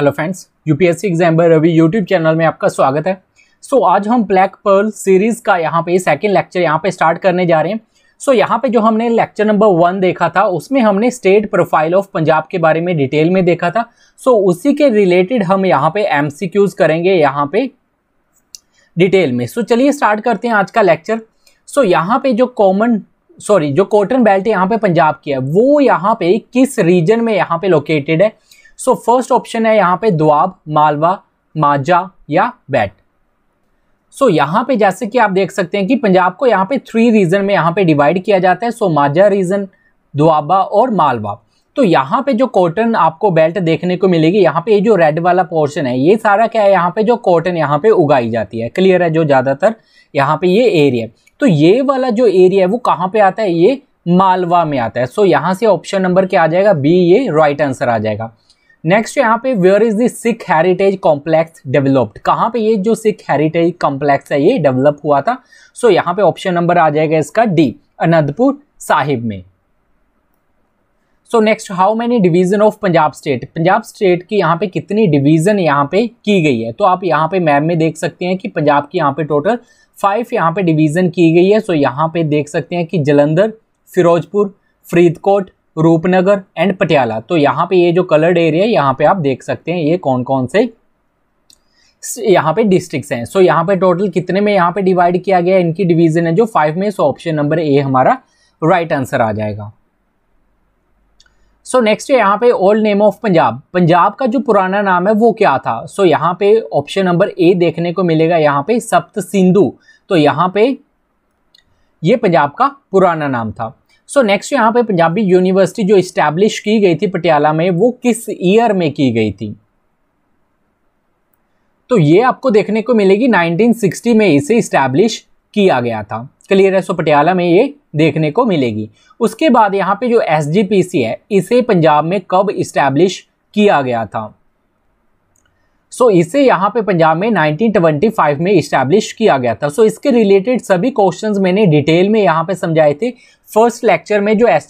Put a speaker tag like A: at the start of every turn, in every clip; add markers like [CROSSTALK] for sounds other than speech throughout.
A: hello friends UPSC exam Ravi YouTube channel में आपका स्वागत है सो so, आज हम ब्लैक पर्ल सीरीज का यहाँ पे सेकंड लेक्चर यहाँ पे स्टार्ट करने जा रहे हैं सो so, यहाँ पे जो हमने लेक्चर नंबर वन देखा था उसमें हमने स्टेट प्रोफाइल ऑफ पंजाब के बारे में डिटेल में देखा था सो so, उसी के रिलेटेड हम यहाँ पे एम करेंगे यहाँ पे डिटेल में सो so, चलिए स्टार्ट करते हैं आज का लेक्चर सो so, यहाँ पे जो कॉमन सॉरी जो कॉटन बेल्ट यहाँ पे पंजाब की है वो यहाँ पे किस रीजन में यहाँ पे लोकेटेड है सो फर्स्ट ऑप्शन है यहाँ पे दुआब मालवा माजा या बैट सो so, यहाँ पे जैसे कि आप देख सकते हैं कि पंजाब को यहाँ पे थ्री रीजन में यहाँ पे डिवाइड किया जाता है so so, Majha region Doaba और मालवा तो यहाँ पे जो कॉटन आपको बेल्ट देखने को मिलेगी यहाँ पे ये जो रेड वाला पोर्शन है ये सारा क्या है यहाँ पे जो कॉटन यहाँ पे उगाई जाती है क्लियर है जो ज़्यादातर यहाँ पे ये एरिया तो ये वाला जो एरिया है वो कहाँ पे आता है ये मालवा में आता है सो यहाँ से ऑप्शन नंबर क्या आ जाएगा बी ये राइट आंसर आ जाएगा नेक्स्ट यहाँ पे वेयर इज दिख सिख हेरिटेज कॉम्प्लेक्स डेवलप्ड कहाँ पे ये जो सिख हेरिटेज कॉम्प्लेक्स है ये डेवलप हुआ था सो so, यहाँ पे ऑप्शन नंबर आ जाएगा इसका डी अनंतपुर साहिब में so next how many division of Punjab state Punjab state की यहाँ पे कितनी डिवीजन यहाँ पे की गई है तो आप यहाँ पे मैप में देख सकते हैं कि पंजाब की यहाँ पे टोटल फाइव यहाँ पे डिवीजन की गई है सो so, यहाँ पे देख सकते हैं कि जलंधर फिरोजपुर फरीदकोट रूपनगर एंड पटियाला तो यहाँ पे ये जो कलर्ड एरिया है यहाँ पे आप देख सकते हैं ये कौन कौन से यहाँ पे डिस्ट्रिक्ट्स हैं सो so, यहाँ पे टोटल कितने में यहाँ पे डिवाइड किया गया इनकी डिवीजन है जो फाइव में सो ऑप्शन नंबर ए हमारा राइट right आंसर आ जाएगा सो नेक्स्ट है यहाँ पे old name of Punjab Punjab का जो पुराना नाम है वो क्या था सो so, यहाँ पे ऑप्शन नंबर ए देखने को मिलेगा यहाँ पे सप्त सिंधु तो यहाँ पे ये पंजाब का पुराना नाम था सो नेक्स्ट यहाँ पे पंजाबी यूनिवर्सिटी जो इस्टेब्लिश की गई थी पटियाला में वो किस ईयर में की गई थी तो ये आपको देखने को मिलेगी 1960 में इसे इस्टेब्लिश किया गया था क्लियर है सो पटियाला में ये देखने को मिलेगी उसके बाद यहाँ पे जो एस है इसे पंजाब में कब इस्टेब्लिश किया गया था सो so, इसे यहाँ पे पंजाब में 1925 में इस्टेब्लिश किया गया था सो so, इसके रिलेटेड सभी क्वेश्चंस मैंने डिटेल में यहाँ पे समझाए थे फर्स्ट लेक्चर में जो एस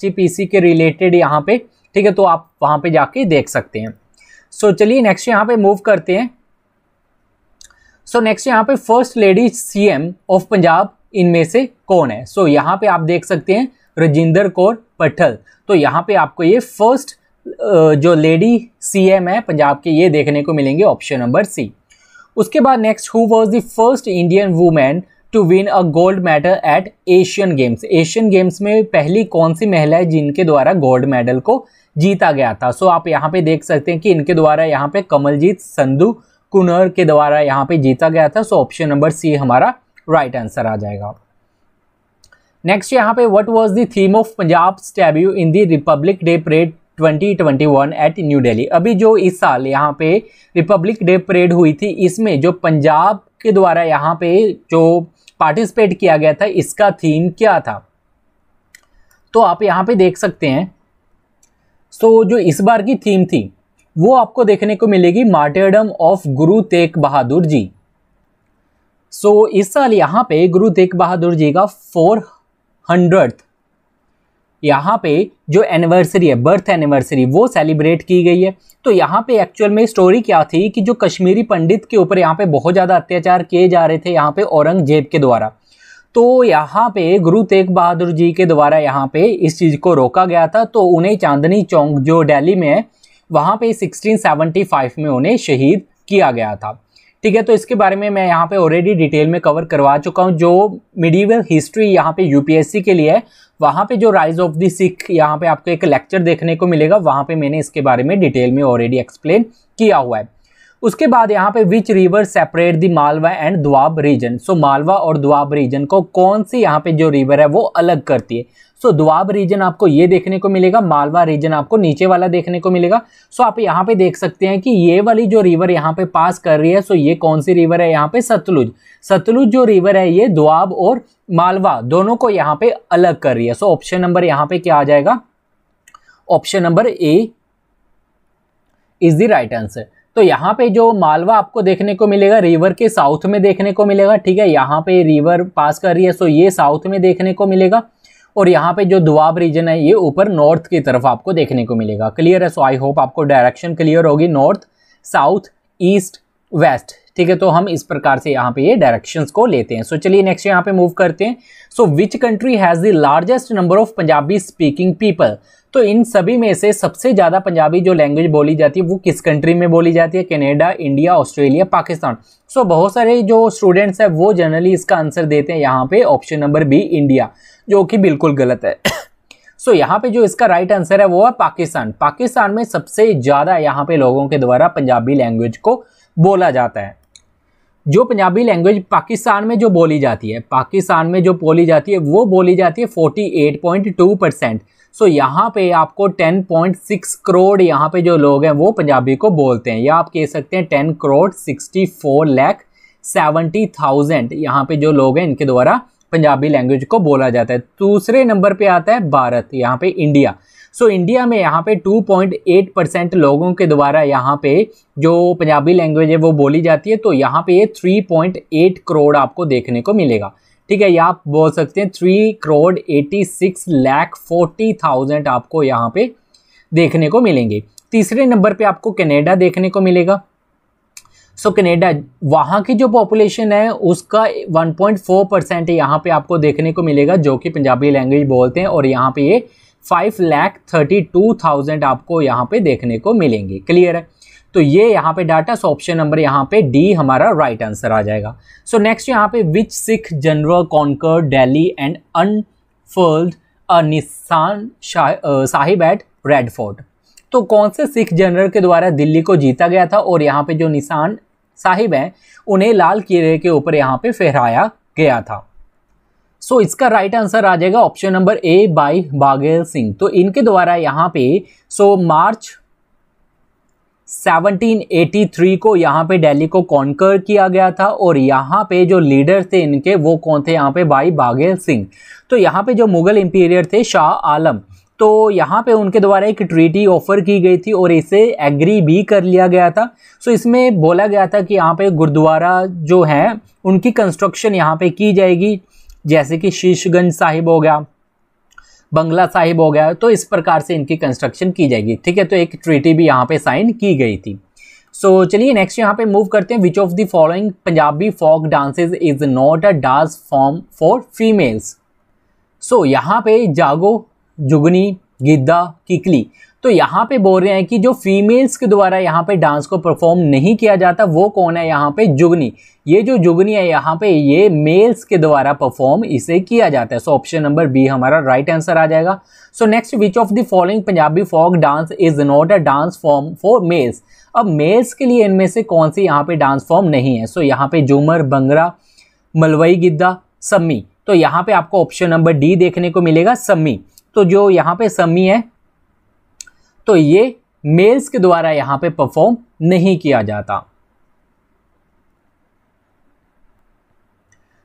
A: के रिलेटेड यहाँ पे ठीक है तो आप वहाँ पे जाके देख सकते हैं सो so, चलिए नेक्स्ट यहाँ पे मूव करते हैं सो so, नेक्स्ट यहाँ पे first lady C of Punjab इनमें से कौन है सो so, यहाँ पे आप देख सकते हैं रजिंदर कौर पठल तो यहाँ पे आपको ये फर्स्ट जो लेडी सी एम है पंजाब के ये देखने को मिलेंगे ऑप्शन नंबर सी उसके बाद next who was the first Indian women to win a gold medal at Asian Games Asian Games में पहली कौन सी महिला है जिनके द्वारा गोल्ड मेडल को जीता गया था सो so, आप यहाँ पे देख सकते हैं कि इनके द्वारा यहाँ पे कमलजीत संधु कुनर के द्वारा यहाँ पे जीता गया था सो ऑप्शन नंबर सी हमारा राइट right आंसर आ जाएगा नेक्स्ट यहाँ पे what was the theme of Punjab स्टेब्यू in the Republic Day parade 2021 at New Delhi अभी जो इस साल यहाँ पे रिपब्लिक डे परेड हुई थी इसमें जो पंजाब के द्वारा यहाँ पे जो पार्टिसिपेट किया गया था इसका थीम क्या था तो आप यहाँ पे देख सकते हैं सो so, जो इस बार की थीम थी वो आपको देखने को मिलेगी मार्टेडम ऑफ गुरु तेग बहादुर जी सो so, इस साल यहाँ पे गुरु तेग बहादुर जी का फोर हंड्रेड यहाँ पे जो एनिवर्सरी है बर्थ एनिवर्सरी वो सेलिब्रेट की गई है तो यहाँ पे एक्चुअल में स्टोरी क्या थी कि जो कश्मीरी पंडित के ऊपर यहाँ पे बहुत ज़्यादा अत्याचार किए जा रहे थे यहाँ पे औरंगजेब के द्वारा तो यहाँ पे गुरु तेग बहादुर जी के द्वारा यहाँ पे इस चीज़ को रोका गया था तो उन्हें चांदनी चौक जो डेली में है वहाँ पर सिक्सटीन में उन्हें शहीद किया गया था ठीक है तो इसके बारे में मैं यहाँ पे ऑलरेडी डिटेल में कवर करवा चुका हूँ जो मिडीवल हिस्ट्री यहाँ पे यूपीएससी के लिए है वहाँ पे जो राइज ऑफ द सिख यहाँ पे आपको एक लेक्चर देखने को मिलेगा वहाँ पे मैंने इसके बारे में डिटेल में ऑलरेडी एक्सप्लेन किया हुआ है उसके बाद यहाँ पे which river separate the Malwa and Doab region so Malwa और दुआब रीजन को कौन सी यहाँ पे जो रिवर है वो अलग करती है सो so, दुआब रीजन आपको ये देखने को मिलेगा मालवा रीजन आपको नीचे वाला देखने को मिलेगा सो so, आप यहाँ पे देख सकते हैं कि ये वाली जो रिवर यहाँ पे पास कर रही है सो so ये कौन सी रिवर है यहाँ पे सतलुज सतलुज जो रिवर है ये दुआब और मालवा दोनों को यहाँ पे अलग कर रही है सो ऑप्शन नंबर यहाँ पे क्या आ जाएगा option number A is the right answer तो यहाँ पे जो मालवा आपको देखने को मिलेगा रिवर के साउथ में देखने को मिलेगा ठीक है यहाँ पे रिवर पास कर रही है सो ये साउथ में देखने को मिलेगा और यहाँ पे जो दुआब रीजन है ये ऊपर नॉर्थ की तरफ आपको देखने को मिलेगा क्लियर है सो आई होप आपको डायरेक्शन क्लियर होगी नॉर्थ साउथ ईस्ट वेस्ट ठीक है तो हम इस प्रकार से यहाँ पे ये डायरेक्शन को लेते हैं सो चलिए नेक्स्ट यहाँ पे मूव करते हैं so which country has the largest number of Punjabi speaking people तो इन सभी में से सबसे ज़्यादा पंजाबी जो लैंग्वेज बोली जाती है वो किस कंट्री में बोली जाती है Canada India Australia Pakistan so बहुत सारे जो स्टूडेंट्स हैं वो जनरली इसका आंसर देते हैं यहाँ पे ऑप्शन नंबर बी इंडिया जो कि बिल्कुल गलत है सो [COUGHS] so, यहाँ पे जो इसका राइट आंसर है वो है पाकिस्तान पाकिस्तान में सबसे ज़्यादा यहाँ पे लोगों के द्वारा पंजाबी लैंग्वेज को बोला जाता है जो पंजाबी लैंग्वेज पाकिस्तान में जो बोली जाती है पाकिस्तान में जो बोली जाती है वो बोली जाती है 48.2 परसेंट सो so, यहाँ पे आपको 10.6 करोड़ यहाँ पे जो लोग हैं वो पंजाबी को बोलते हैं या आप कह सकते हैं 10 करोड़ 64 लैख सेवेंटी थाउजेंड यहाँ पे जो लोग हैं इनके द्वारा पंजाबी लैंग्वेज को बोला जाता है दूसरे नंबर पे आता है भारत यहाँ पे इंडिया सो so, इंडिया में यहाँ पे 2.8 परसेंट लोगों के द्वारा यहाँ पे जो पंजाबी लैंग्वेज है वो बोली जाती है तो यहाँ पे ये 3.8 करोड़ आपको देखने को मिलेगा ठीक है आप बोल सकते हैं three crore eighty six lakh forty thousand आपको यहाँ पे देखने को मिलेंगे तीसरे नंबर पे आपको कनाडा देखने को मिलेगा सो so, कनाडा वहाँ की जो पॉपुलेशन है उसका 1.4 परसेंट यहाँ पर आपको देखने को मिलेगा जो कि पंजाबी लैंग्वेज बोलते हैं और यहाँ पे ये five lakh thirty two thousand आपको यहाँ पे देखने को मिलेंगे क्लियर है तो ये यहाँ पे डाटा सो ऑप्शन नंबर यहाँ पे डी हमारा राइट right आंसर आ जाएगा सो नेक्स्ट यहाँ पे which Sikh general conquer Delhi and unfurled Nishan Sahib at Red Fort तो कौन से सिख जनरल के द्वारा दिल्ली को जीता गया था और यहाँ पे जो निशान साहिब हैं उन्हें लाल किले के ऊपर यहाँ पे फहराया गया था सो so, इसका राइट right आंसर आ जाएगा option number A by Baghel Singh तो इनके द्वारा यहाँ पे सो so, मार्च 1783 को यहाँ पे दिल्ली को कॉन्कर किया गया था और यहाँ पे जो लीडर थे इनके वो कौन थे यहाँ पे भाई बाघेल सिंह तो यहाँ पे जो मुगल इंपीरियर थे शाह आलम तो यहाँ पे उनके द्वारा एक ट्रीटी ऑफर की गई थी और इसे एग्री भी कर लिया गया था सो इसमें बोला गया था कि यहाँ पे गुरुद्वारा जो है उनकी कंस्ट्रक्शन यहाँ पे की जाएगी जैसे कि शीशगंज साहिब हो गया बंगला साहिब हो गया तो इस प्रकार से इनकी कंस्ट्रक्शन की जाएगी ठीक है तो एक ट्रीटी भी यहाँ पे साइन की गई थी सो so, चलिए नेक्स्ट यहाँ पे मूव करते हैं which of the following Punjabi folk dances is not a dance form for females so यहाँ पे जागो जुगनी गिद्दा किकली तो यहाँ पे बोल रहे हैं कि जो फीमेल्स के द्वारा यहाँ पे डांस को परफॉर्म नहीं किया जाता वो कौन है यहाँ पे जुगनी ये जो जुगनी है यहाँ पे ये मेल्स के द्वारा परफॉर्म इसे किया जाता है सो ऑप्शन नंबर बी हमारा राइट आंसर आ जाएगा so next which of the following Punjabi folk dance is not a dance form for males अब मेल्स के लिए इनमें से कौन सी यहाँ पे डांस फॉर्म नहीं है सो so, यहाँ पे जूमर बंगरा मलवई गिद्दा सम्मी तो यहाँ पे आपको ऑप्शन नंबर डी देखने को मिलेगा सम्मी तो जो यहाँ पे सम्मी है तो ये मेल्स के द्वारा यहां पे परफॉर्म नहीं किया जाता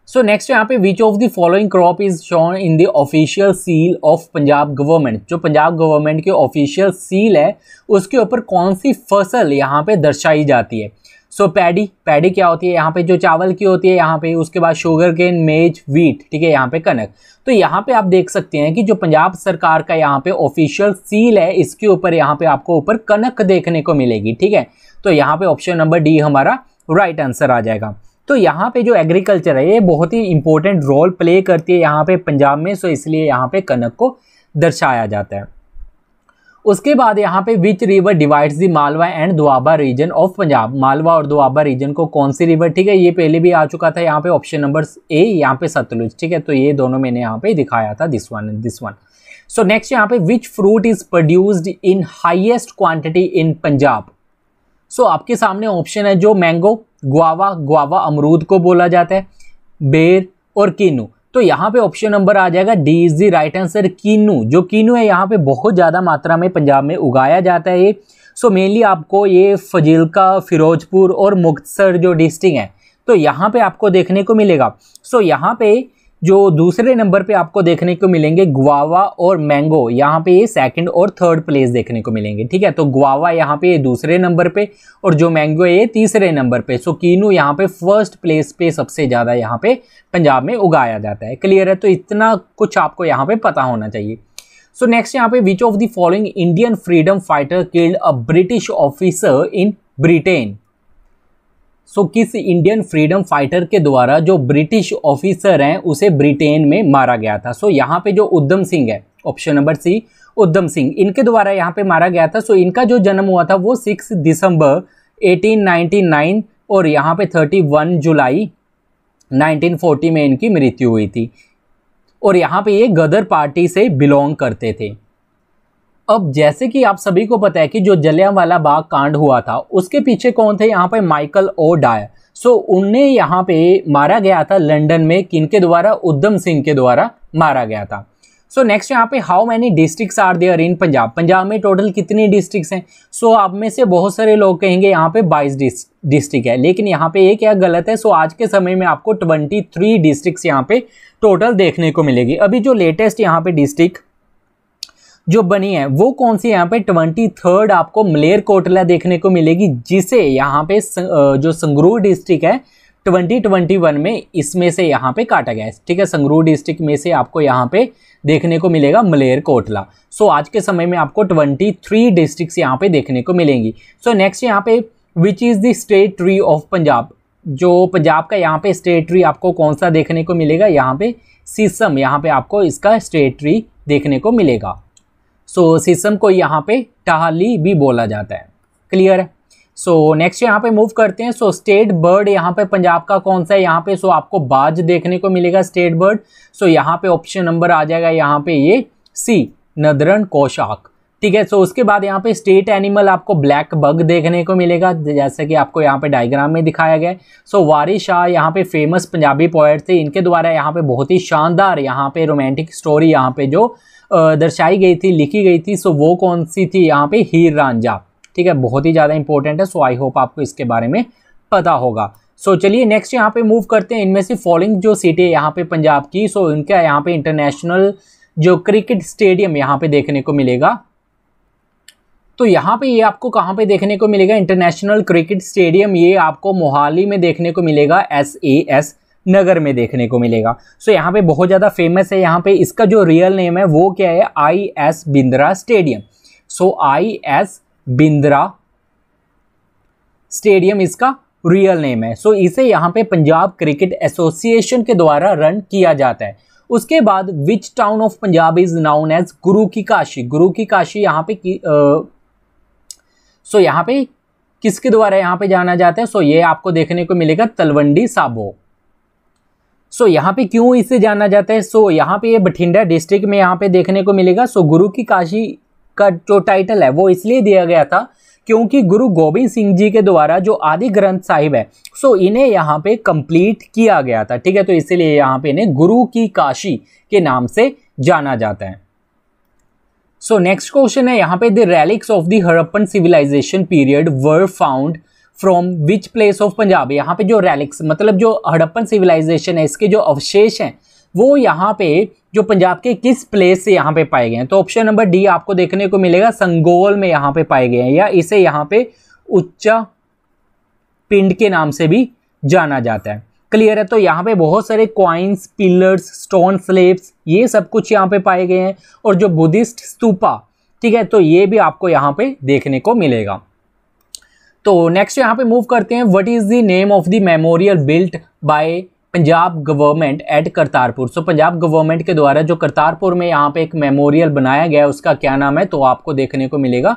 A: सो नेक्स्ट यहां पे which of the following crop is shown in the official seal of Punjab government जो पंजाब गवर्नमेंट के ऑफिशियल सील है उसके ऊपर कौन सी फसल यहां पे दर्शाई जाती है सो पैडी पैडी क्या होती है यहाँ पे जो चावल की होती है यहाँ पे उसके बाद शुगर केन मेज वीट ठीक है यहाँ पे कनक तो यहाँ पे आप देख सकते हैं कि जो पंजाब सरकार का यहाँ पे ऑफिशियल सील है इसके ऊपर यहाँ पे आपको ऊपर कनक देखने को मिलेगी ठीक है तो यहाँ पे ऑप्शन नंबर डी हमारा राइट आंसर आ जाएगा तो यहाँ पे जो एग्रीकल्चर है ये बहुत ही इंपॉर्टेंट रोल प्ले करती है यहाँ पे पंजाब में सो इसलिए यहाँ पे कनक को दर्शाया जाता है उसके बाद यहाँ पे which river divides the Malwa and Doaba region of Punjab Malwa और दुआबा रीजन को कौन सी रिवर ठीक है ये पहले भी आ चुका था यहाँ पे ऑप्शन नंबर ए यहाँ पे सतलुज ठीक है तो ये दोनों मैंने यहाँ पे दिखाया था this one and this one so next यहाँ पे which fruit is produced in highest quantity in Punjab so आपके सामने ऑप्शन है जो मैंगो गुआवा गुआवा अमरूद को बोला जाता है बेर और कीनू तो यहाँ पे ऑप्शन नंबर आ जाएगा D is the right answer kinnow जो कीनू है यहाँ पे बहुत ज़्यादा मात्रा में पंजाब में उगाया जाता है ये सो मेनली आपको ये फजीलका फिरोजपुर और मुक्तसर जो डिस्ट्रिक्ट है तो यहाँ पे आपको देखने को मिलेगा सो यहाँ पे जो दूसरे नंबर पे आपको देखने को मिलेंगे गुआवा और मैंगो यहाँ पे ये सेकंड और थर्ड प्लेस देखने को मिलेंगे ठीक है तो गुआवा यहाँ पे ये दूसरे नंबर पे और जो मैंगो ये तीसरे नंबर पे सो कीनू यहाँ पे फर्स्ट प्लेस पे सबसे ज़्यादा यहाँ पे पंजाब में उगाया जाता है क्लियर है तो इतना कुछ आपको यहाँ पर पता होना चाहिए सो नेक्स्ट यहाँ पे which of the following Indian freedom fighter killed a British officer in Britain so so, किस इंडियन फ्रीडम फाइटर के द्वारा जो ब्रिटिश ऑफिसर हैं उसे ब्रिटेन में मारा गया था सो so, यहाँ पे जो उद्धम सिंह है ऑप्शन नंबर सी उद्धम सिंह इनके द्वारा यहाँ पे मारा गया था सो so, इनका जो जन्म हुआ था वो सिक्स दिसंबर 1899 और यहाँ पे 31 जुलाई 1940 में इनकी मृत्यु हुई थी और यहाँ पे ये गदर पार्टी से बिलोंग करते थे अब जैसे कि आप सभी को पता है कि जो जलियांवाला बाग कांड हुआ था उसके पीछे कौन थे यहाँ पे माइकल ओ डायर सो उन्हें यहाँ पे मारा गया था लंदन में किनके द्वारा उद्धम सिंह के द्वारा मारा गया था सो नेक्स्ट यहाँ पे how many districts are there in Punjab Punjab में टोटल कितनी डिस्ट्रिक्ट्स हैं सो so, आप में से बहुत सारे लोग कहेंगे यहाँ पे 22 डिस्ट्रिक्ट है लेकिन यहाँ पे ये क्या गलत है सो so, आज के समय में आपको 23 डिस्ट्रिक्ट्स यहाँ पे टोटल देखने को मिलेगी अभी जो लेटेस्ट यहाँ पे डिस्ट्रिक्ट जो बनी है वो कौन सी यहाँ पे ट्वेंटी थर्ड आपको मलेर कोटला देखने को मिलेगी जिसे यहाँ पे जो संगरूर डिस्ट्रिक्ट है 2021 में इसमें से यहाँ पे काटा गया है ठीक है संगरूर डिस्ट्रिक्ट में से आपको यहाँ पे देखने को मिलेगा मलेर कोटला सो आज के समय में आपको 23 डिस्ट्रिक्ट यहाँ पे देखने को मिलेंगी सो नेक्स्ट यहाँ पे which is the state tree of Punjab जो पंजाब का यहाँ पे स्टेट ट्री आपको कौन सा देखने को मिलेगा यहाँ पे सीसम यहाँ पे आपको इसका स्टेट ट्री देखने को मिलेगा सो so, सिस्म को यहाँ पे टहली भी बोला जाता है क्लियर है सो नेक्स्ट यहाँ पे मूव करते हैं सो स्टेट बर्ड यहाँ पे पंजाब का कौन सा है यहाँ पे सो so, आपको बाज देखने को मिलेगा स्टेट बर्ड सो so, यहाँ पे ऑप्शन नंबर आ जाएगा यहाँ पे ये सी नदरन कोशाक ठीक है सो उसके बाद यहाँ पे स्टेट एनिमल आपको ब्लैक बग देखने को मिलेगा जैसे कि आपको यहाँ पे डायग्राम में दिखाया गया है सो वारिस शाह यहाँ पे फेमस पंजाबी पोइट थे इनके द्वारा यहाँ पे बहुत ही शानदार यहाँ पे रोमांटिक स्टोरी यहाँ पे जो दर्शाई गई थी लिखी गई थी सो वो कौन सी थी यहाँ पे हीर रांझा ठीक है बहुत ही ज़्यादा इंपॉर्टेंट है सो आई होप आपको इसके बारे में पता होगा सो so, चलिए नेक्स्ट यहाँ पे मूव करते हैं इनमें से फॉलोइंग जो सिटी है यहाँ पे पंजाब की सो so, इनका यहाँ पे इंटरनेशनल जो क्रिकेट स्टेडियम यहाँ पे देखने को मिलेगा तो यहाँ पे ये आपको कहाँ पे देखने को मिलेगा इंटरनेशनल क्रिकेट स्टेडियम ये आपको मोहाली में देखने को मिलेगा एस ए एस नगर में देखने को मिलेगा सो यहाँ पे बहुत ज़्यादा फेमस है यहाँ पे इसका जो रियल नेम है वो क्या है I S Bindra stadium so I S Bindra stadium इसका रियल नेम है सो so, इसे यहाँ पे पंजाब क्रिकेट एसोसिएशन के द्वारा रन किया जाता है उसके बाद which town of Punjab is known as Guru ki Kashi गुरु की काशी यहाँ पे की, आ, सो यहाँ पे किसके द्वारा यहाँ पे जाना जाता है सो ये आपको देखने को मिलेगा तलवंडी साबो सो यहाँ पे क्यों इसे जाना जाता है सो यहाँ पे ये बठिंडा डिस्ट्रिक्ट में यहाँ पे देखने को मिलेगा सो गुरु की काशी का जो टाइटल है वो इसलिए दिया गया था क्योंकि गुरु गोविंद सिंह जी के द्वारा जो आदि ग्रंथ साहिब है सो इन्हें यहाँ पे कंप्लीट किया गया था ठीक है तो इसीलिए यहाँ पे इन्हें गुरु की काशी के नाम से जाना जाता है सो नेक्स्ट क्वेश्चन है यहाँ पे the relics of the Harappan civilisation period were found from which place of Punjab यहाँ पे जो रेलिक्स मतलब जो हड़प्पन सिविलाइजेशन है इसके जो अवशेष हैं वो यहाँ पे जो पंजाब के किस प्लेस से यहाँ पे पाए गए हैं तो ऑप्शन नंबर डी आपको देखने को मिलेगा संगोल में यहाँ पे पाए गए हैं या इसे यहाँ पे उच्चा पिंड के नाम से भी जाना जाता है क्लियर है तो यहाँ पे बहुत सारे क्वाइंस पिलर्स स्टोन स्लेब्स ये सब कुछ यहाँ पे पाए गए हैं और जो बुद्धिस्ट स्तूपा ठीक है तो ये भी आपको यहाँ पे देखने को मिलेगा तो नेक्स्ट यहाँ पे मूव करते हैं what is the name of the memorial built by Punjab government at Kartarpur so Punjab government के द्वारा जो करतारपुर में यहाँ पे एक मेमोरियल बनाया गया है उसका क्या नाम है तो आपको देखने को मिलेगा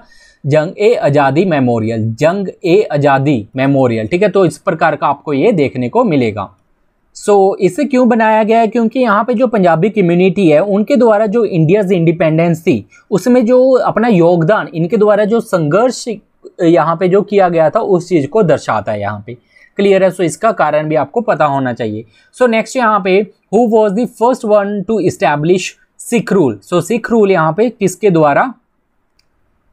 A: जंग ए आज़ादी मेमोरियल जंग ए आज़ादी मेमोरियल ठीक है तो इस प्रकार का आपको ये देखने को मिलेगा सो so, इसे क्यों बनाया गया है क्योंकि यहाँ पे जो पंजाबी कम्युनिटी है उनके द्वारा जो इंडियाज इंडिपेंडेंस थी उसमें जो अपना योगदान इनके द्वारा जो संघर्ष यहाँ पे जो किया गया था उस चीज़ को दर्शाता है यहाँ पे क्लियर है सो so, इसका कारण भी आपको पता होना चाहिए सो नेक्स्ट यहाँ पे who was the first one to establish Sikh rule so Sikh rule यहाँ पे किसके द्वारा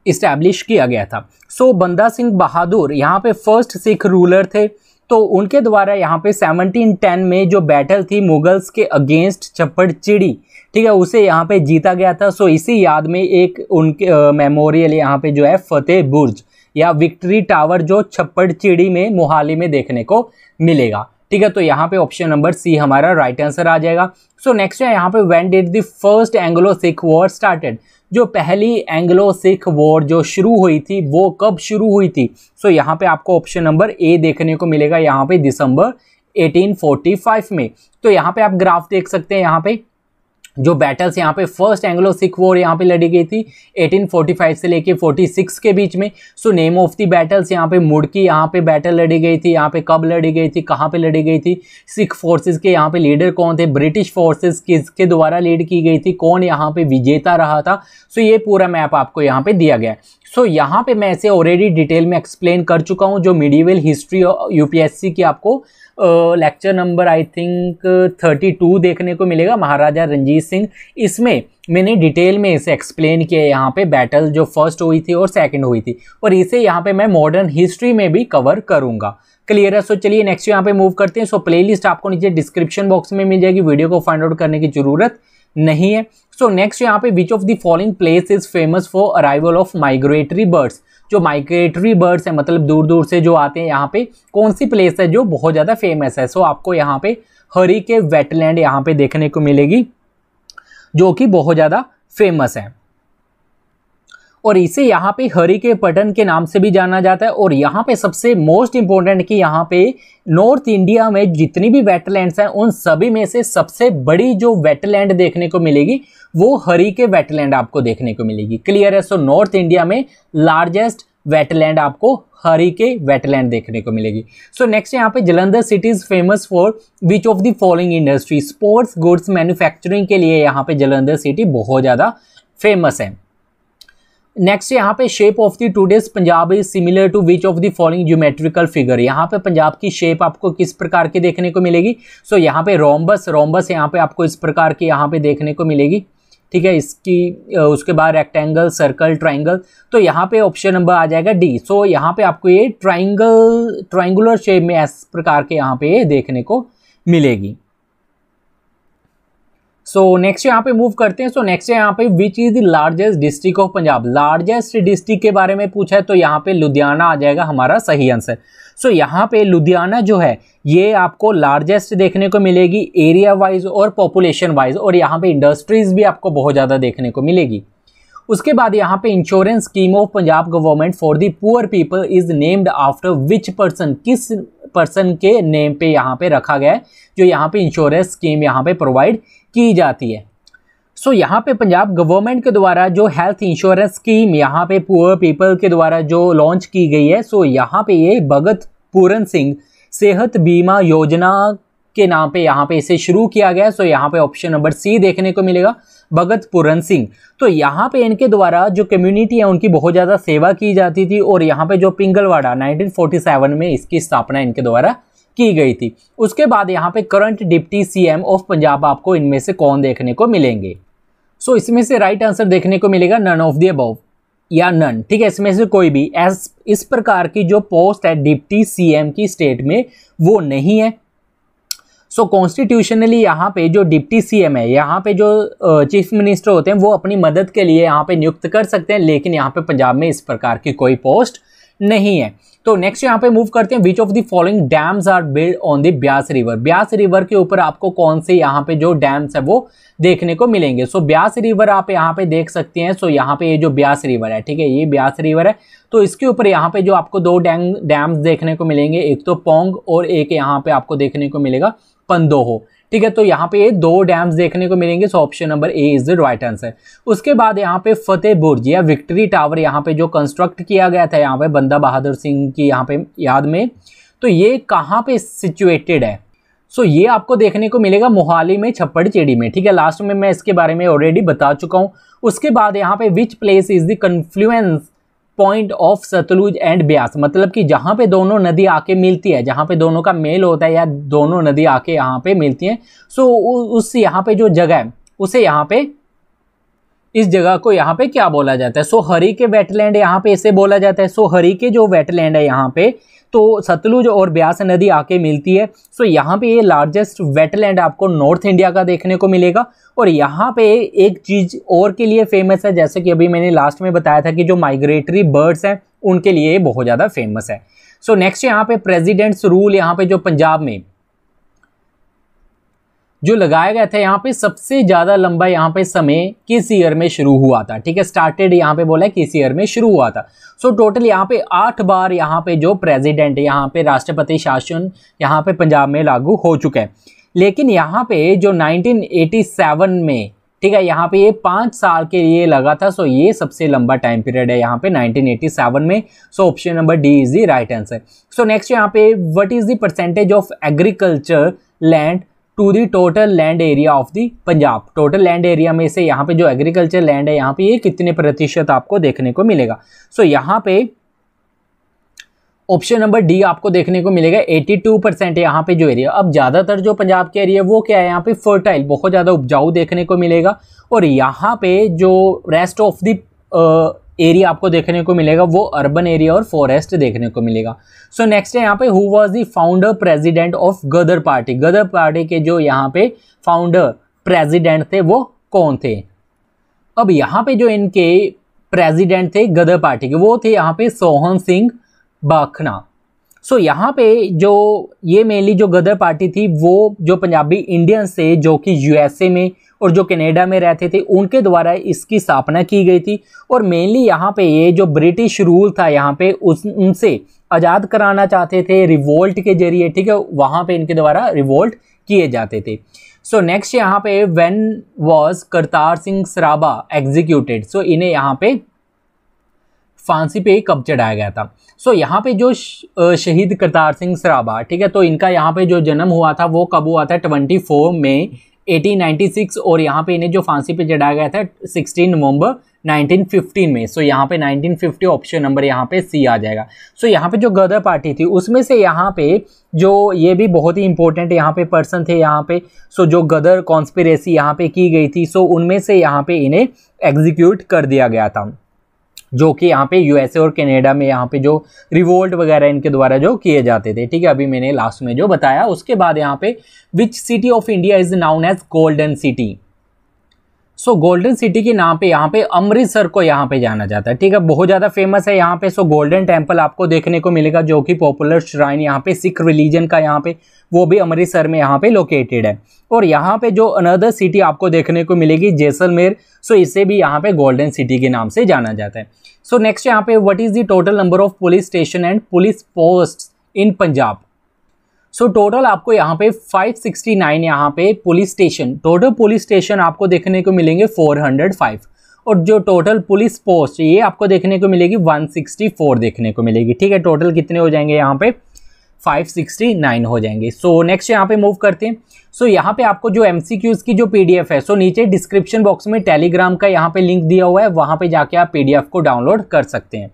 A: इस्टेब्लिश किया गया था सो so, बंदा सिंह बहादुर यहाँ पे फर्स्ट सिख रूलर थे तो उनके द्वारा यहाँ पे 1710 में जो बैटल थी मुगल्स के अगेंस्ट चप्पड़चिड़ी ठीक है उसे यहाँ पे जीता गया था सो इसी याद में एक उनके मेमोरियल यहाँ पे जो है फतेह बुर्ज या विक्ट्री टावर जो छप्पड़चिड़ी में मोहाली में देखने को मिलेगा ठीक है तो यहाँ पे ऑप्शन नंबर सी हमारा राइट right आंसर आ जाएगा सो नेक्स्ट है यहाँ पे when did the first Anglo Sikh war started जो पहली एंग्लो सिख वॉर जो शुरू हुई थी वो कब शुरू हुई थी सो so, यहाँ पे आपको ऑप्शन नंबर ए देखने को मिलेगा यहाँ पे दिसंबर 1845 में तो यहाँ पे आप ग्राफ देख सकते हैं यहाँ पे जो बैटल्स यहाँ पे फर्स्ट एंग्लो सिख वॉर यहाँ पे लड़ी गई थी 1845 से लेके 46 के बीच में so name of the battles यहाँ पे मुड़की यहाँ पे बैटल लड़ी गई थी यहाँ पे कब लड़ी गई थी कहाँ पे लड़ी गई थी सिख फोर्सेस के यहाँ पे लीडर कौन थे ब्रिटिश फोर्सेस किसके द्वारा लीड की गई थी कौन यहाँ पे विजेता रहा था सो ये पूरा मैप आपको यहाँ पे दिया गया सो so, यहाँ पे मैं ऐसे ऑलरेडी डिटेल में एक्सप्लेन कर चुका हूँ जो मिडिवल हिस्ट्री यूपीएससी की आपको lecture number I think thirty two देखने को मिलेगा महाराजा रंजीत सिंह इसमें मैंने डिटेल में इसे एक्सप्लेन किया यहाँ पे बैटल जो फर्स्ट हुई थी और सेकंड हुई थी और इसे यहाँ पे मैं मॉडर्न हिस्ट्री में भी कवर करूँगा क्लियर है सो चलिए नेक्स्ट यहाँ पे मूव करते हैं सो लिस्ट आपको नीचे डिस्क्रिप्शन बॉक्स में मिल जाएगी वीडियो को फाइंड आउट करने की जरूरत नहीं है सो नेक्स्ट यहाँ पे which of the following place is famous for arrival of migratory birds जो माइग्रेटरी बर्ड्स हैं मतलब दूर दूर से जो आते हैं यहाँ पे कौन सी प्लेस है जो बहुत ज़्यादा फेमस है सो आपको यहाँ पे हरी के वेटलैंड यहाँ पे देखने को मिलेगी जो कि बहुत ज़्यादा फेमस है और इसे यहाँ पे हरी के पटन के नाम से भी जाना जाता है और यहाँ पे सबसे मोस्ट इंपॉर्टेंट कि यहाँ पे नॉर्थ इंडिया में जितनी भी वेटलैंड्स हैं उन सभी में से सबसे बड़ी जो वेटलैंड देखने को मिलेगी वो हरी के वेटलैंड आपको देखने को मिलेगी क्लियर है सो नॉर्थ इंडिया में लार्जेस्ट वेटलैंड आपको हरी के वेटलैंड देखने को मिलेगी सो नेक्स्ट यहाँ पे Jalandhar city is famous for which of the following industry sports goods manufacturing के लिए यहाँ पे जलंधर सिटी बहुत ज़्यादा फेमस है नेक्स्ट यहाँ पे shape of the days Punjab is similar to which of the following geometrical figure यहाँ पे पंजाब की शेप आपको किस प्रकार की देखने को मिलेगी सो so, यहाँ पे रोम्बस रोम्बस यहाँ पे आपको इस प्रकार की यहाँ पे देखने को मिलेगी ठीक है इसकी उसके बाद रेक्टेंगल सर्कल ट्राइंगल तो यहाँ पे ऑप्शन नंबर आ जाएगा डी सो so, यहाँ पे आपको ये ट्राइंगल ट्राइंगुलर शेप में इस प्रकार के यहाँ पे देखने को मिलेगी सो नेक्स्ट यहाँ पे मूव करते हैं सो नेक्स्ट यहाँ पे which is the largest district of Punjab largest district के बारे में पूछा है तो यहाँ पे लुधियाना आ जाएगा हमारा सही आंसर सो so, यहाँ पे लुधियाना जो है ये आपको लार्जेस्ट देखने को मिलेगी एरिया वाइज और पॉपुलेशन वाइज और यहाँ पे इंडस्ट्रीज भी आपको बहुत ज़्यादा देखने को मिलेगी उसके बाद यहाँ पे insurance scheme of Punjab government for the poor people is named after which person किस पर्सन के नेम पे यहाँ पे रखा गया है जो यहाँ पे इंश्योरेंस स्कीम यहाँ पे प्रोवाइड की जाती है सो so, यहाँ पे पंजाब गवर्नमेंट के द्वारा जो हेल्थ इंश्योरेंस स्कीम यहाँ पे पुअर पीपल के द्वारा जो लॉन्च की गई है सो so, यहाँ पे ये भगत पूरन सिंह सेहत बीमा योजना के नाम पे यहाँ पे इसे शुरू किया गया सो यहाँ पे ऑप्शन नंबर सी देखने को मिलेगा भगत पूरन सिंह तो यहाँ पे इनके द्वारा जो कम्युनिटी है उनकी बहुत ज़्यादा सेवा की जाती थी और यहाँ पे जो पिंगलवाड़ा 1947 में इसकी स्थापना इनके द्वारा की गई थी उसके बाद यहाँ पे current deputy CM of Punjab आपको इनमें से कौन देखने को मिलेंगे सो so, इसमें से राइट आंसर देखने को मिलेगा नन ऑफ दी अबव या नन ठीक है इसमें से कोई भी एस इस प्रकार की जो पोस्ट है डिप्टी सीएम की स्टेट में वो नहीं है सो so, कॉन्स्टिट्यूशनली यहाँ पे जो डिप्टी सीएम है यहाँ पे जो चीफ मिनिस्टर होते हैं वो अपनी मदद के लिए यहाँ पे नियुक्त कर सकते हैं लेकिन यहाँ पे पंजाब में इस प्रकार की कोई पोस्ट नहीं है तो नेक्स्ट यहाँ पे मूव करते हैं which of the following dams are build on the Beas river Beas river के ऊपर आपको कौन से यहाँ पे जो डैम्स है वो देखने को मिलेंगे सो so, ब्यास रिवर आप यहाँ पे देख सकते हैं सो so, यहाँ पे ये यह जो ब्यास रिवर है ठीक है ये ब्यास रिवर है तो इसके ऊपर यहाँ पे जो आपको दो डैम डैम्स देखने को मिलेंगे एक तो पोंग और एक यहाँ पे आपको देखने को मिलेगा पंदोहो ठीक है तो यहाँ पे ये दो डैम्स देखने को मिलेंगे so option number A is the right answer उसके बाद यहाँ पे फतेह बुर्ज या विक्ट्री टावर यहाँ पे जो कंस्ट्रक्ट किया गया था यहाँ पे बंदा बहादुर सिंह की यहाँ पे याद में तो ये कहाँ पे सिचुएटेड है सो so, ये आपको देखने को मिलेगा मोहाली में छप्पड़ चेड़ी में ठीक है लास्ट में मैं इसके बारे में ऑलरेडी बता चुका हूँ उसके बाद यहाँ पे which place is the confluence point of Sutlej and Beas मतलब कि जहाँ पे दोनों नदी आके मिलती है जहाँ पे दोनों का मेल होता है या दोनों नदी आके यहाँ पे मिलती हैं सो उस यहाँ पे जो जगह है उसे यहाँ पे इस जगह को यहाँ पे क्या बोला जाता है सो हरी के वेटलैंड यहाँ पे इसे बोला जाता है सो हरी के जो वेटलैंड है यहाँ पे तो सतलुज और ब्यास नदी आके मिलती है सो यहाँ पे ये लार्जेस्ट वेटलैंड आपको नॉर्थ इंडिया का देखने को मिलेगा और यहाँ पे एक चीज़ और के लिए फेमस है जैसे कि अभी मैंने लास्ट में बताया था कि जो माइग्रेटरी बर्ड्स हैं उनके लिए बहुत ज़्यादा फेमस है सो नेक्स्ट यहाँ पे प्रेजिडेंट्स रूल यहाँ पे जो पंजाब में जो लगाए गए थे यहाँ पे सबसे ज़्यादा लंबा यहाँ पे समय किस ईयर में शुरू हुआ था ठीक है स्टार्टेड यहाँ पे बोला है किस ईयर में शुरू हुआ था सो टोटल यहाँ पे आठ बार यहाँ पे जो प्रेसिडेंट यहाँ पे राष्ट्रपति शासन यहाँ पे पंजाब में लागू हो चुका है लेकिन यहाँ पे जो 1987 में ठीक है यहाँ पे ये पाँच साल के लिए लगा था सो ये सबसे लंबा टाइम पीरियड है यहाँ पे 1987 में so option number D is the right answer so next यहाँ पे what is the percentage of agriculture land to the total land area of the Punjab total land area में से यहाँ पे जो एग्रीकल्चर लैंड है यहाँ पे ये कितने प्रतिशत आपको देखने को मिलेगा सो so, यहाँ पे ऑप्शन नंबर डी आपको देखने को मिलेगा 82 परसेंट यहाँ पे जो एरिया अब ज़्यादातर जो पंजाब के एरिया वो क्या है यहाँ पे फर्टाइल बहुत ज़्यादा उपजाऊ देखने को मिलेगा और यहाँ पे जो रेस्ट ऑफ दी एरिया आपको देखने को मिलेगा वो अर्बन एरिया और फॉरेस्ट देखने को मिलेगा सो नेक्स्ट है यहाँ पे who was the founder president of Ghadar party Ghadar party के जो यहाँ पे फाउंडर प्रेसिडेंट थे वो कौन थे अब यहाँ पे जो इनके प्रेसिडेंट थे गदर पार्टी के वो थे यहाँ पे सोहन सिंह बाखना सो so, यहाँ पे जो ये मेनली जो गदर पार्टी थी वो जो पंजाबी इंडियंस थे जो कि यूएसए में और जो कनाडा में रहते थे उनके द्वारा इसकी स्थापना की गई थी और मेनली यहाँ पे ये जो ब्रिटिश रूल था यहाँ पे उस उनसे आज़ाद कराना चाहते थे रिवोल्ट के जरिए ठीक है वहाँ पे इनके द्वारा रिवोल्ट किए जाते थे सो नेक्स्ट यहाँ पे when was Kartar Singh Sarabha executed so इन्हें यहाँ पे फांसी पे कब चढ़ाया गया था सो so, यहाँ पे जो शहीद करतार सिंह सराबा ठीक है तो इनका यहाँ पे जो जन्म हुआ था वो कब हुआ था ट्वेंटी फोर मई 1896 और यहाँ पे इन्हें जो फांसी पे चढ़ाया गया था 16 नवंबर 1915 में सो यहाँ पे 1950 ऑप्शन नंबर यहाँ पे सी आ जाएगा सो यहाँ पे जो गदर पार्टी थी उसमें से यहाँ पे जो ये भी बहुत ही इंपॉर्टेंट यहाँ पे पर्सन थे यहाँ पे सो जो गदर कॉन्स्पिरेसी यहाँ पे की गई थी सो उनमें से यहाँ पे इन्हें एग्जीक्यूट कर दिया गया था जो कि यहाँ पे यूएसए और कनाडा में यहाँ पे जो रिवोल्ट वगैरह इनके द्वारा जो किए जाते थे ठीक है अभी मैंने लास्ट में जो बताया उसके बाद यहाँ पे which city of India is known as golden city so golden city के नाम पे यहाँ पे अमृतसर को यहाँ पे जाना जाता है ठीक है बहुत ज़्यादा फेमस है यहाँ पे सो गोल्डन टेम्पल आपको देखने को मिलेगा जो कि पॉपुलर श्राइन यहाँ पे सिख रिलीजन का यहाँ पे वो भी अमृतसर में यहाँ पे लोकेटेड है और यहाँ पे जो अनदर सिटी आपको देखने को मिलेगी जैसलमेर सो इसे भी यहाँ पे गोल्डन सिटी के नाम से जाना जाता है सो नेक्स्ट यहाँ पे what is the total number of police station and police post in Punjab so so, total आपको यहाँ पे 569 यहाँ पे police station total police station आपको देखने को मिलेंगे 405 और जो टोटल पुलिस पोस्ट ये आपको देखने को मिलेगी 164 देखने को मिलेगी ठीक है टोटल कितने हो जाएंगे यहाँ पे 569 हो जाएंगे सो नेक्स्ट यहाँ पे मूव करते हैं सो so, यहाँ पे आपको जो एम की जो पी है सो so, नीचे डिस्क्रिप्शन बॉक्स में टेलीग्राम का यहाँ पे लिंक दिया हुआ है वहाँ पे जाके आप पी को डाउनलोड कर सकते हैं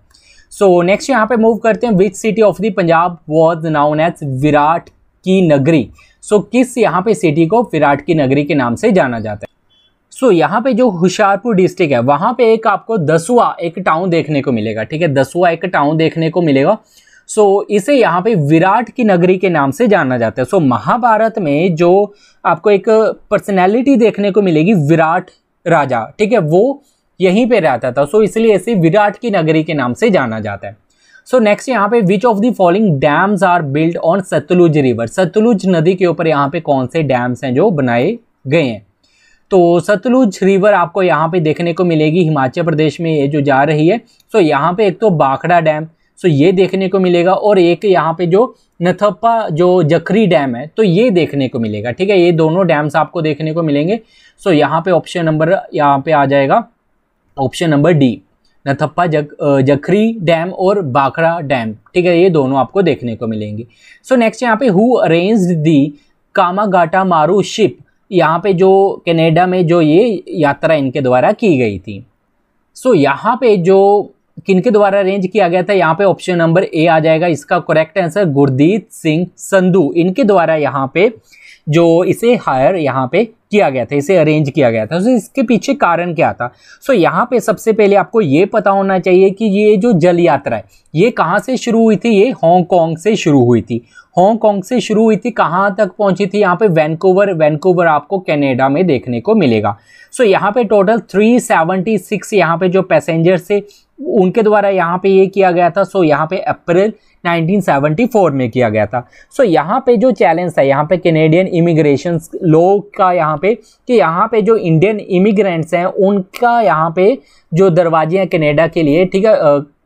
A: सो नेक्स्ट यहाँ पे मूव करते हैं which city of the Punjab was known as Virat की नगरी सो so, किस यहाँ पे सिटी को विराट की नगरी के नाम से जाना जाता है सो so, यहाँ पे जो होशियारपुर डिस्ट्रिक्ट है वहाँ पे एक आपको दसुआ एक टाउन देखने को मिलेगा ठीक है दसुआ एक टाउन देखने को मिलेगा सो so, इसे यहाँ पे विराट की नगरी के नाम से जाना जाता है सो so, महाभारत में जो आपको एक पर्सनैलिटी देखने को मिलेगी विराट राजा ठीक है वो यहीं पे रहता था सो इसलिए इसे विराट की नगरी के नाम से जाना जाता है सो नेक्स्ट यहाँ पे which of the following dams are build on Sutlej river Sutlej नदी के ऊपर यहाँ पे कौन से डैम्स हैं जो बनाए गए हैं तो सतलुज रिवर आपको यहाँ पे देखने को मिलेगी हिमाचल प्रदेश में ये जो जा रही है सो so, यहाँ पे एक तो बाखड़ा डैम सो so, ये देखने को मिलेगा और एक यहाँ पे जो नथप्पा जो जखरी डैम है तो ये देखने को मिलेगा ठीक है ये दोनों डैम्स आपको देखने को मिलेंगे सो so, यहाँ पे ऑप्शन नंबर यहाँ पे आ जाएगा ऑप्शन नंबर डी नथप्पा जक जखरी डैम और बाखड़ा डैम ठीक है ये दोनों आपको देखने को मिलेंगे सो नेक्स्ट यहाँ पे हु अरेंज दी कामागाटा मारू शिप यहाँ पे जो कनाडा में जो ये यात्रा इनके द्वारा की गई थी सो so, यहाँ पे जो किनके द्वारा अरेंज किया गया था यहाँ पे ऑप्शन नंबर ए आ जाएगा इसका करेक्ट आंसर गुरदीत सिंह संधू इनके द्वारा यहाँ पे जो इसे हायर यहाँ पे किया गया था इसे अरेंज किया गया था तो इसके पीछे कारण क्या था सो यहाँ पे सबसे पहले आपको ये पता होना चाहिए कि ये जो जल यात्रा है ये कहाँ से शुरू हुई थी ये हांगकांग से शुरू हुई थी हांगकॉन्ग से शुरू हुई थी कहाँ तक पहुँची थी यहाँ पे वैनकूवर वैनकूवर आपको कैनेडा में देखने को मिलेगा सो so, यहाँ पे टोटल 376 यहाँ पे जो पैसेंजर्स थे उनके द्वारा यहाँ पे ये किया गया था सो यहाँ पे अप्रैल 1974 में किया गया था सो यहाँ पे जो चैलेंज था यहाँ पे कैनेडियन इमिग्रेशन लोग का यहाँ पे कि यहाँ पे जो इंडियन इमिग्रेंट्स हैं उनका यहाँ पे जो दरवाजे हैं कनेडा के लिए ठीक है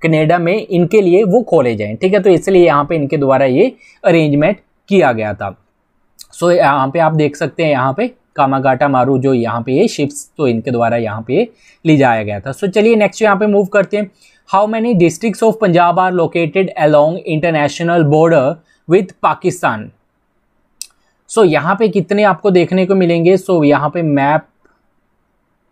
A: कनेडा में इनके लिए वो खोले जाएँ ठीक है तो इसलिए यहाँ पे इनके द्वारा ये अरेंजमेंट किया गया था सो so, यहाँ पे आप देख सकते हैं यहाँ पे कामागाटा मारू जो यहाँ पे ये शिप्स तो इनके द्वारा यहाँ पे ले जाया गया था सो चलिए नेक्स्ट यहाँ पे मूव करते हैं how many district of Punjab are located along international border with Pakistan so यहाँ पे कितने आपको देखने को मिलेंगे सो so, यहाँ पे मैप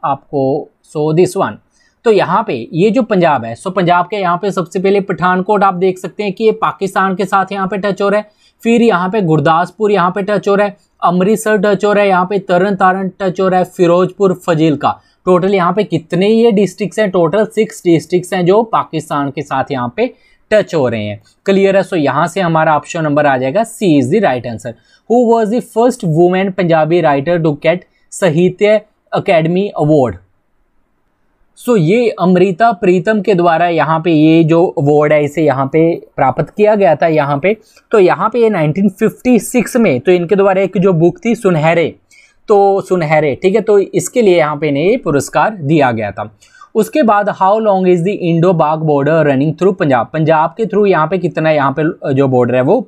A: आपको सो दिस वन तो यहाँ पे ये जो पंजाब है सो पंजाब के यहाँ पे सबसे पहले पठानकोट आप देख सकते हैं कि ये पाकिस्तान के साथ यहाँ पे टच हो रहा है फिर यहाँ पे गुरदासपुर यहाँ पे टच हो रहा है अमृतसर टच हो रहा है यहाँ पे तरन तारण टच हो रहा है फिरोजपुर फजील का टोटल यहाँ पे कितने ये डिस्ट्रिक्ट हैं टोटल सिक्स डिस्ट्रिक्ट हैं जो पाकिस्तान के साथ यहाँ पे टच हो रहे हैं क्लियर है सो यहाँ से हमारा ऑप्शन नंबर आ जाएगा C is the right answer who was the first women Punjabi writer to get Sahitya Akademi award सो ये अमृता प्रीतम के द्वारा यहाँ पे ये जो अवार्ड है इसे यहाँ पे प्राप्त किया गया था यहाँ पे तो यहाँ पे ये 1956 में तो इनके द्वारा एक जो बुक थी सुनहरे तो सुनहरे ठीक है तो इसके लिए यहाँ पे इन्हें ये पुरस्कार दिया गया था उसके बाद how long is the Indo Pak border running through Punjab Punjab के थ्रू यहाँ पे कितना यहाँ पे जो बॉर्डर है वो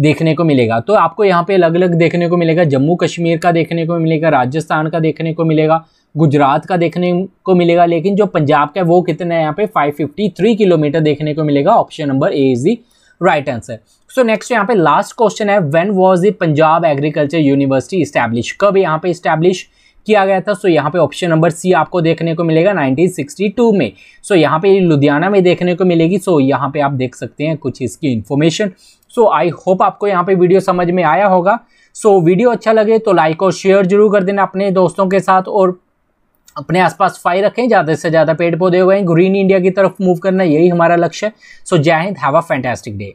A: देखने को मिलेगा तो आपको यहाँ पे अलग अलग देखने को मिलेगा जम्मू कश्मीर का देखने को मिलेगा राजस्थान का देखने को मिलेगा गुजरात का देखने को मिलेगा लेकिन जो पंजाब का है वो कितना है यहाँ पे 553 किलोमीटर देखने को मिलेगा option number A is the right answer so next यहाँ पे लास्ट क्वेश्चन है when was the Punjab agriculture university establish कब यहाँ पे इस्टेब्लिश किया गया था सो so, यहाँ पे ऑप्शन नंबर सी आपको देखने को मिलेगा 1962 में सो so, यहाँ पे लुधियाना में देखने को मिलेगी सो so, यहाँ पे आप देख सकते हैं कुछ इसकी इन्फॉर्मेशन सो आई होप आपको यहाँ पे वीडियो समझ में आया होगा सो so, वीडियो अच्छा लगे तो लाइक और शेयर जरूर कर देना अपने दोस्तों के साथ और अपने आसपास फाई रखें ज़्यादा से ज़्यादा पेड़ पौधे गए ग्रीन इंडिया की तरफ मूव करना यही हमारा लक्ष्य है सो जय हिंद हैव अ फैंटेस्टिक डे